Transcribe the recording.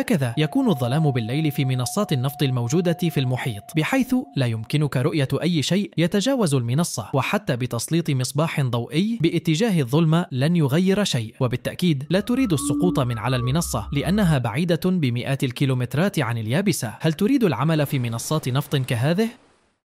هكذا يكون الظلام بالليل في منصات النفط الموجودة في المحيط بحيث لا يمكنك رؤية أي شيء يتجاوز المنصة وحتى بتسليط مصباح ضوئي باتجاه الظلمة لن يغير شيء وبالتأكيد لا تريد السقوط من على المنصة لأنها بعيدة بمئات الكيلومترات عن اليابسة هل تريد العمل في منصات نفط كهذه؟